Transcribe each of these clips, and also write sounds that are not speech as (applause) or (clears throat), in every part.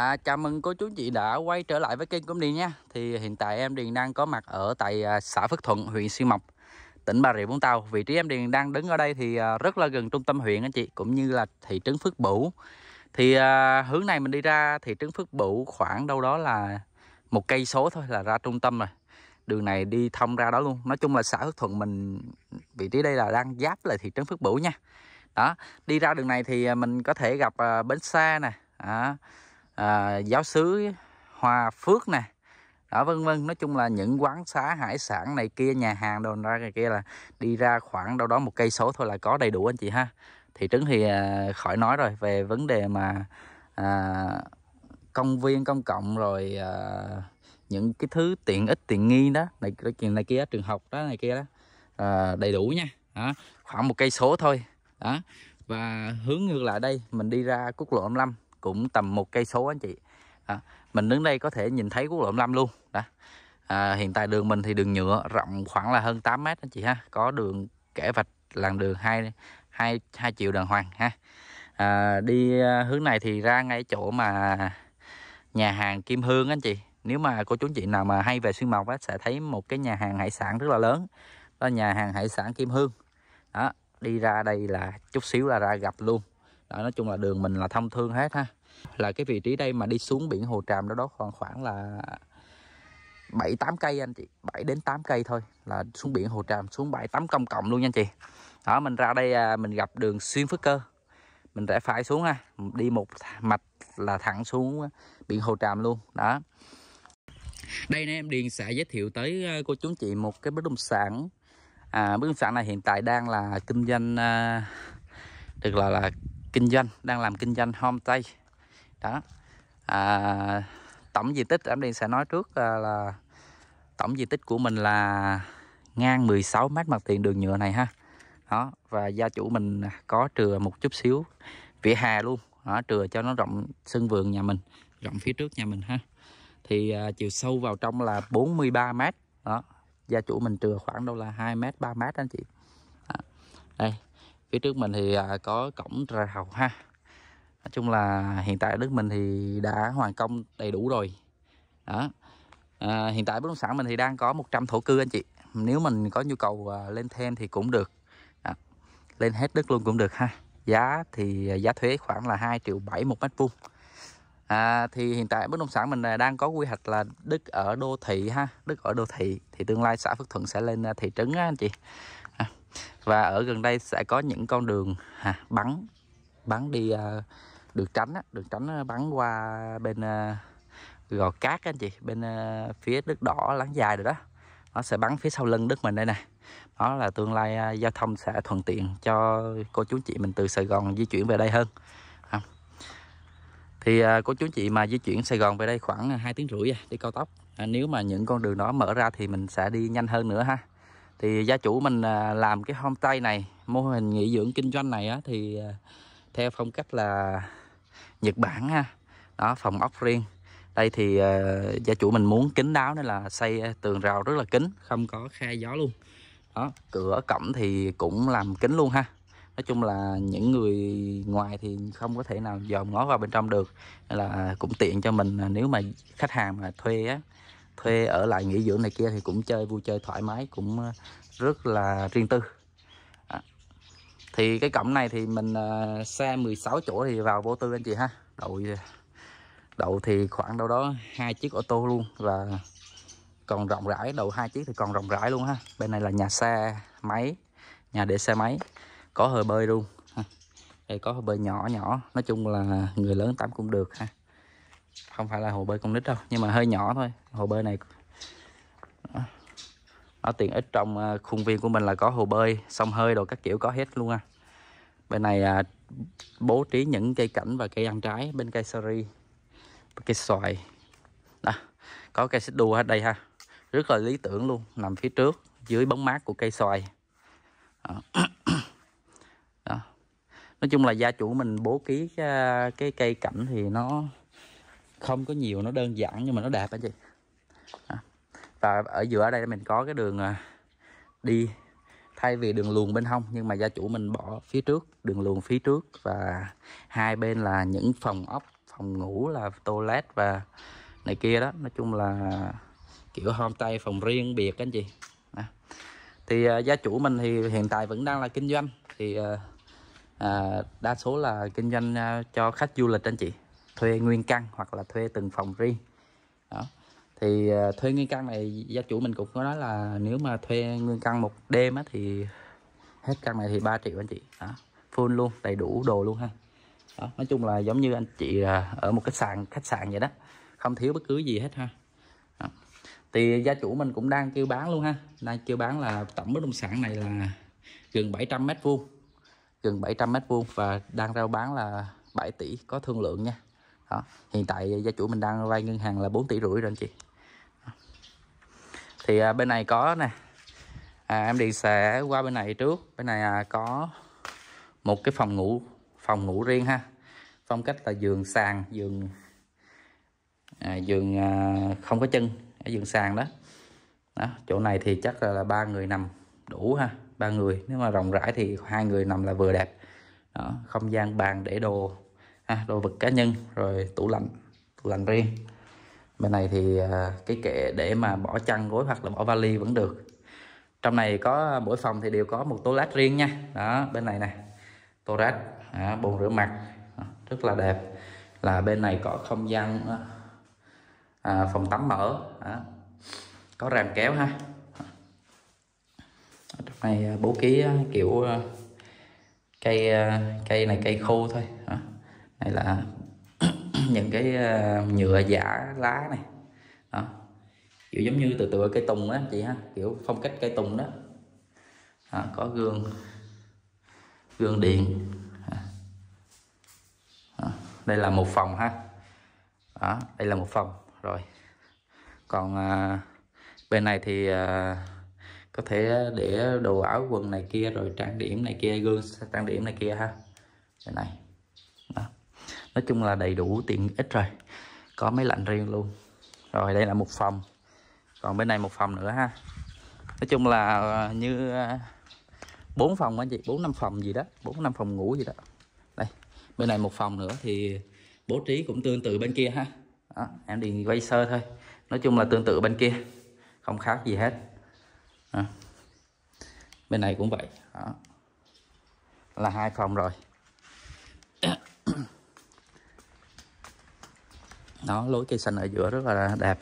À, chào mừng cô chú chị đã quay trở lại với kênh của đi nha Thì hiện tại em Điền đang có mặt ở tại à, xã Phước Thuận, huyện Xuyên Mộc Tỉnh Bà Rịa Vũng Tàu Vị trí em Điền đang đứng ở đây thì à, rất là gần trung tâm huyện anh chị Cũng như là thị trấn Phước Bửu Thì à, hướng này mình đi ra thị trấn Phước Bửu khoảng đâu đó là một cây số thôi là ra trung tâm rồi Đường này đi thông ra đó luôn Nói chung là xã Phước Thuận mình vị trí đây là đang giáp lại thị trấn Phước Bửu nha đó đi ra đường này thì à, mình có thể gặp bến xe nè à, à, giáo sứ hoa phước nè đó vân vân nói chung là những quán xá hải sản này kia nhà hàng đồn ra này kia là đi ra khoảng đâu đó một cây số thôi là có đầy đủ anh chị ha thị trấn thì à, khỏi nói rồi về vấn đề mà à, công viên công cộng rồi à, những cái thứ tiện ích tiện nghi đó này này, này kia trường học đó này kia đó à, đầy đủ nha đó, khoảng một cây số thôi đó và hướng ngược lại đây mình đi ra quốc lộ 55 cũng tầm một cây số anh chị đó. mình đứng đây có thể nhìn thấy quốc lộ 5 luôn đó à, hiện tại đường mình thì đường nhựa rộng khoảng là hơn 8 mét anh chị ha có đường kẻ vạch làn đường hai hai hai chiều đàng hoàng ha à, đi à, hướng này thì ra ngay chỗ mà nhà hàng Kim Hương anh chị nếu mà cô chú chị nào mà hay về xuyên mộc á sẽ thấy một cái nhà hàng hải sản rất là lớn đó là nhà hàng hải sản Kim Hương đó đi ra đây là chút xíu là ra gặp luôn đó, nói chung là đường mình là thông thương hết ha là cái vị trí đây mà đi xuống biển Hồ Tràm đó đó khoảng khoảng là 7 tám cây anh chị, 7 đến 8 cây thôi là xuống biển Hồ Tràm, xuống bảy tám công cộng luôn nha anh chị. Đó mình ra đây à, mình gặp đường xuyên Phước Cơ. Mình rẽ phải xuống ha, đi một mạch là thẳng xuống à, biển Hồ Tràm luôn. Đó. Đây nè em Điền sẽ giới thiệu tới à, cô chú chị một cái bất động sản. À bất động sản này hiện tại đang là kinh doanh à, được là là kinh doanh đang làm kinh doanh homestay đó à, tổng diện tích em đi sẽ nói trước là, là tổng diện tích của mình là ngang 16 mét mặt tiền đường nhựa này ha đó và gia chủ mình có trừa một chút xíu vỉa hè luôn đó, trừa cho nó rộng sân vườn nhà mình rộng phía trước nhà mình ha thì à, chiều sâu vào trong là 43 mét đó gia chủ mình trừa khoảng đâu là 2 mét 3 mét anh chị đó. đây phía trước mình thì à, có cổng rào ha nói chung là hiện tại đất mình thì đã hoàn công đầy đủ rồi đó à, hiện tại bất động sản mình thì đang có 100 thổ cư anh chị nếu mình có nhu cầu à, lên thêm thì cũng được à, lên hết đất luôn cũng được ha giá thì à, giá thuế khoảng là 2 triệu bảy một mét vuông à, thì hiện tại bất động sản mình đang có quy hoạch là đất ở đô thị ha đất ở đô thị thì tương lai xã Phước Thuận sẽ lên thị trấn á anh chị và ở gần đây sẽ có những con đường à, bắn bắn đi à, được tránh á, được tránh bắn qua bên à, gò cát anh chị bên à, phía đất đỏ láng dài rồi đó nó sẽ bắn phía sau lưng đất mình đây nè đó là tương lai à, giao thông sẽ thuận tiện cho cô chú chị mình từ Sài Gòn di chuyển về đây hơn à. thì à, cô chú chị mà di chuyển Sài Gòn về đây khoảng 2 à, tiếng rưỡi à, đi cao tốc à, nếu mà những con đường đó mở ra thì mình sẽ đi nhanh hơn nữa ha thì gia chủ mình à, làm cái homestay này mô hình nghỉ dưỡng kinh doanh này á, thì à, theo phong cách là Nhật Bản ha đó phòng ốc riêng đây thì à, gia chủ mình muốn kín đáo nên là xây tường rào rất là kín không có khe gió luôn đó cửa cổng thì cũng làm kín luôn ha nói chung là những người ngoài thì không có thể nào dòm ngó vào bên trong được nên là cũng tiện cho mình nếu mà khách hàng mà thuê á thuê ở lại nghỉ dưỡng này kia thì cũng chơi vui chơi thoải mái cũng ờ, rất là riêng tư à. thì cái cổng này thì mình uh, xe 16 chỗ thì vào vô tư anh chị ha đậu ờ, đậu thì khoảng đâu đó hai chiếc ô tô luôn và còn rộng rãi đầu hai chiếc thì còn rộng rãi luôn ha bên này là nhà xe máy nhà để xe máy có hồ bơi luôn ha. đây có hồ bơi nhỏ nhỏ nói chung là người lớn tắm cũng được ha không phải là hồ bơi con nít đâu nhưng mà hơi nhỏ thôi hồ bơi này à, nó tiện ích trong à, khuôn viên của mình là có hồ bơi sông hơi đồ các kiểu có hết luôn à bên này à, bố trí những cây cảnh và cây ăn trái bên cây sari cây xoài đó có cây xích đu ở đây ha rất là lý tưởng luôn nằm phía trước dưới bóng mát của cây xoài đó. (coughs) nói chung là gia chủ mình bố trí à, cái cây cảnh thì nó không có nhiều nó đơn giản nhưng mà nó đẹp anh chị và ở giữa đây mình có cái đường à, đi thay vì đường luồn bên hông nhưng mà gia chủ mình bỏ phía trước đường luồn phía trước và hai bên là những phòng ốc phòng ngủ là toilet và này kia đó nói chung là kiểu homestay phòng riêng biệt anh chị thì à, gia chủ mình thì hiện tại vẫn đang là kinh doanh thì uh, đa số là kinh doanh cho khách du lịch anh chị thuê nguyên căn hoặc là thuê từng phòng riêng đó thì ờ, thuê nguyên căn này gia chủ mình cũng có nói là nếu mà thuê nguyên căn một đêm á, thì hết căn này thì 3 triệu anh chị đó full luôn đầy đủ đồ luôn ha đó. nói chung là giống như anh chị ờ, ở một cái sàn khách sạn vậy đó không thiếu bất cứ gì hết ha đó. thì gia chủ mình cũng đang kêu bán luôn ha đang kêu bán là tổng bất động sản này là gần 700 mét vuông gần 700 mét vuông và đang rao bán là 7 tỷ có thương lượng nha đó hiện tại gia chủ mình đang vay ngân hàng là 4 tỷ rưỡi rồi anh chị thì à, bên này có nè à, em đi sẽ qua bên này trước bên này à, có một cái phòng ngủ phòng ngủ riêng ha phong cách là giường sàn giường à, giường à, không có chân ở giường sàn đó đó chỗ này thì chắc là ba người nằm đủ ha ba người nếu mà rộng rãi thì hai người nằm là vừa đẹp đó, không gian bàn để đồ ha, đồ vật cá nhân rồi tủ lạnh tủ lạnh riêng bên này thì à, cái kệ để mà bỏ chăn gối hoặc là bỏ vali vẫn được trong này có à, mỗi phòng thì đều có một tủ lát riêng nha đó bên này nè tủ lát bồn rửa mặt rất là đẹp là bên này có không gian à, à phòng tắm mở à, có rèm kéo ha trong này bố trí kiểu cây cây này cây khô thôi à hay là (clears throat) những cái ờ, nhựa giả lá này đó. kiểu giống như từ từ cây tùng á chị ha kiểu phong cách cây tùng đó à, có gương gương điện à, đây là một phòng ha đó, đây là một phòng rồi còn à, bên này thì à, có thể để đồ áo quần này kia rồi trang điểm này kia gương trang điểm này kia ha cái này nói chung là đầy đủ tiện ích rồi có máy lạnh riêng luôn rồi đây là một phòng còn bên này một phòng nữa ha nói chung là ờ, như ờ, bốn phòng anh chị bốn năm phòng gì đó bốn năm phòng ngủ gì đó đây bên này một phòng nữa thì bố trí cũng tương tự bên kia ha đó, em đi quay sơ thôi nói chung là tương tự bên kia không khác gì hết à. bên này cũng vậy đó. là hai phòng rồi đó lối cây xanh ở giữa rất là đẹp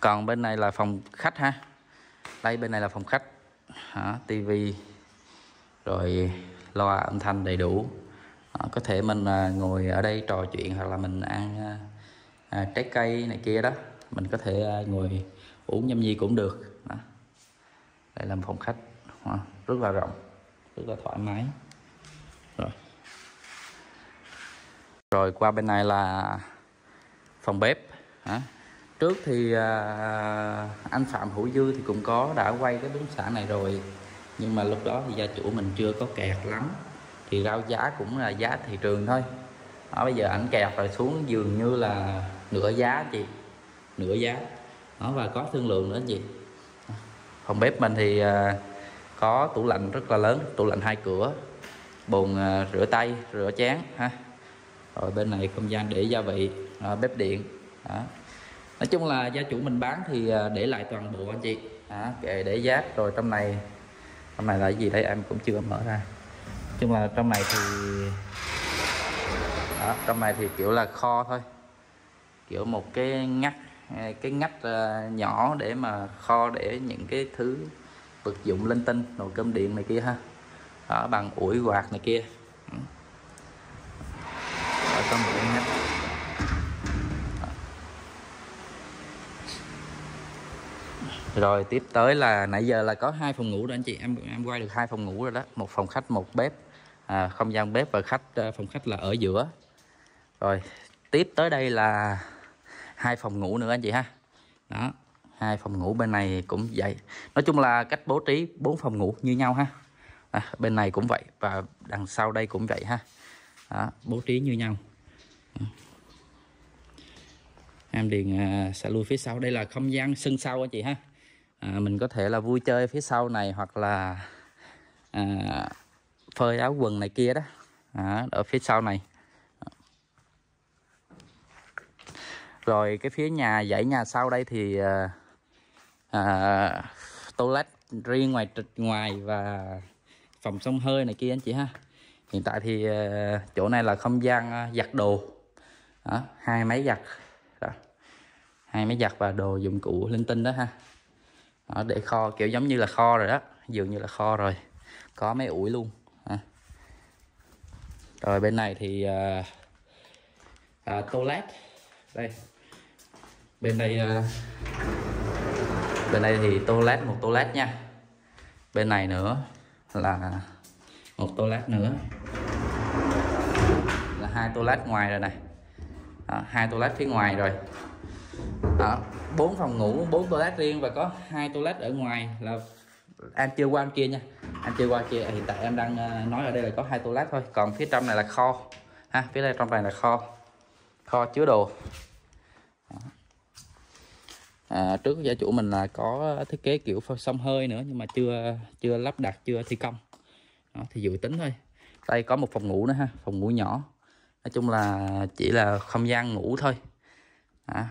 còn bên này là phòng khách ha đây bên này là phòng khách à, tivi rồi loa âm thanh đầy đủ à, có thể mình à, ngồi ở đây trò chuyện hoặc là mình ăn à, à trái cây này kia đó mình có thể à, ngồi uống nhâm nhi cũng được đó. đây là phòng khách rất là rộng rất là thoải mái rồi rồi qua bên này là phòng bếp hả? trước thì à, anh Phạm Hữu Dư thì cũng có đã quay cái bếp xã này rồi nhưng mà lúc đó thì gia chủ mình chưa có kẹt lắm thì rau giá cũng là giá thị trường thôi đó, bây giờ ảnh kẹt rồi xuống dường như là nửa giá chị nửa giá nó và có thương lượng nữa gì phòng bếp mình thì à, có tủ lạnh rất là lớn tủ lạnh hai cửa bồn à, rửa tay rửa chén ha rồi bên này không gian để gia vị à, bếp điện đó. nói chung là gia chủ mình bán thì ờ, để lại toàn bộ anh chị à, kệ để giáp rồi trong này trong này là gì đây em cũng chưa mở ra nhưng mà trong này thì đó, trong này thì kiểu là kho thôi kiểu một cái ngắt ờ, cái ngách nhỏ để mà kho để những cái thứ vật dụng linh tinh nồi cơm điện này kia ha đó, bằng ủi quạt này kia ở trong một cái ngách rồi tiếp tới là nãy giờ là có hai phòng ngủ đó anh chị em em quay được hai phòng ngủ rồi đó một phòng khách một bếp à, không gian bếp và khách ờ, phòng khách là ở giữa rồi tiếp tới đây là hai phòng ngủ nữa anh chị ha đó hai phòng ngủ bên này cũng vậy nói chung là cách bố trí bốn phòng ngủ như nhau ha à, bên này cũng vậy và đằng sau đây cũng vậy ha đó, bố trí như nhau em điền sẽ ờ, lui phía sau đây là không gian sân sau anh chị ha à, mình có thể là vui chơi phía sau này hoặc là à, phơi áo quần này kia đó à, ở phía sau này rồi cái phía nhà dãy nhà sau đây thì à, à, toilet riêng ngoài ngoài và phòng sông hơi này kia anh chị ha hiện tại thì à, chỗ này là không gian à, giặt đồ đó, hai máy giặt đó. hai máy giặt và đồ dụng cụ linh tinh đó ha đó, để kho kiểu giống như là kho rồi đó dường như là kho rồi có mấy ủi luôn à. rồi bên này thì à, à, toilet đây bên này à, bên đây thì toilet một toilet nha bên này nữa là một toilet nữa là hai toilet ngoài rồi này hai toilet phía ngoài rồi à, ờ, 4 phòng ngủ bốn toilet riêng và có hai toilet ở ngoài là em chưa qua kia nha anh chưa qua kia hiện tại em đang ờ, nói ở đây là có hai toilet thôi còn phía trong này là kho ha phía đây trong này là kho kho chứa đồ à, trước gia chủ mình là có thiết kế kiểu sông hơi nữa nhưng mà chưa chưa lắp đặt chưa thi công đó, thì dự tính thôi đây có một phòng ngủ nữa ha phòng ngủ nhỏ nói chung là chỉ là không gian ngủ thôi à,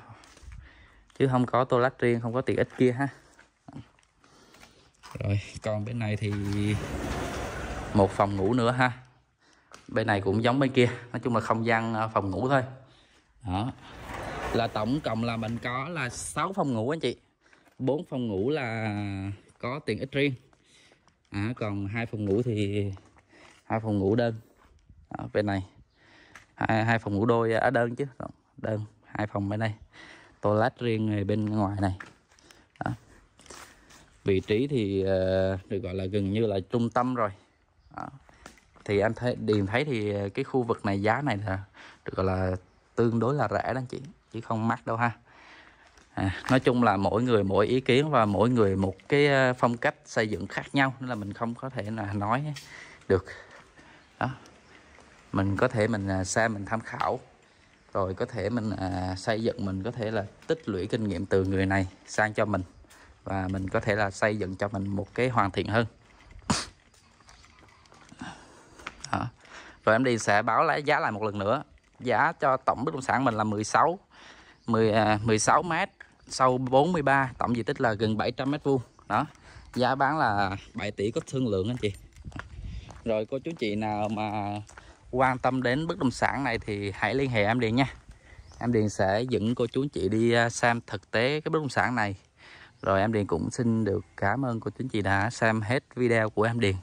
chứ không có tô lách riêng không có tiện ích kia ha rồi còn bên này thì một phòng ngủ nữa ha bên này cũng giống bên kia nói chung là không gian à, phòng ngủ thôi đó là tổng cộng là mình có là 6 phòng ngủ anh chị 4 phòng ngủ là có tiện ích riêng à, còn hai phòng ngủ thì hai phòng ngủ đơn ở bên này hai phòng ngủ đôi ở à, đơn chứ đơn hai phòng bên đây toilet riêng này bên ngoài này đó. vị trí thì uh, được gọi là gần như là trung tâm rồi đó. thì anh thấy điền thấy thì ờ, cái khu vực này giá này là được gọi là tương đối là rẻ đó anh chị chứ không mắc đâu ha à, nói chung là mỗi người mỗi ý kiến và mỗi người một cái ờ, phong cách xây dựng khác nhau nên là mình không có thể là nói được đó mình có thể mình xem mình tham khảo rồi có thể mình à, xây dựng mình có thể là tích lũy kinh nghiệm từ người này sang cho mình và mình có thể là xây dựng cho mình một cái hoàn thiện hơn Đó. rồi em đi sẽ báo lại giá lại một lần nữa giá cho tổng bất động sản mình là 16 10 à, 16 mét sâu 43 tổng diện tích là gần 700 mét vuông đó giá bán là 7 tỷ có thương lượng anh chị rồi cô chú chị nào mà quan tâm đến bất động sản này thì hãy liên hệ em Điền nha em Điền sẽ dẫn cô chú anh chị đi à, xem thực tế cái bất động sản này rồi em Điền cũng xin được cảm ơn cô chú anh chị đã xem hết video của em Điền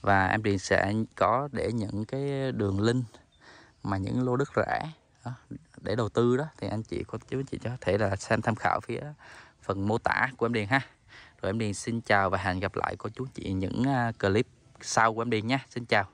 và em Điền sẽ có để những cái đường link mà những lô đất rẻ để đầu tư đó thì anh chị cô chú anh chị có thể là xem tham khảo phía phần mô tả của em Điền ha rồi em Điền xin chào và hẹn gặp lại cô chú chị những à, clip sau của em Điền nhé Xin chào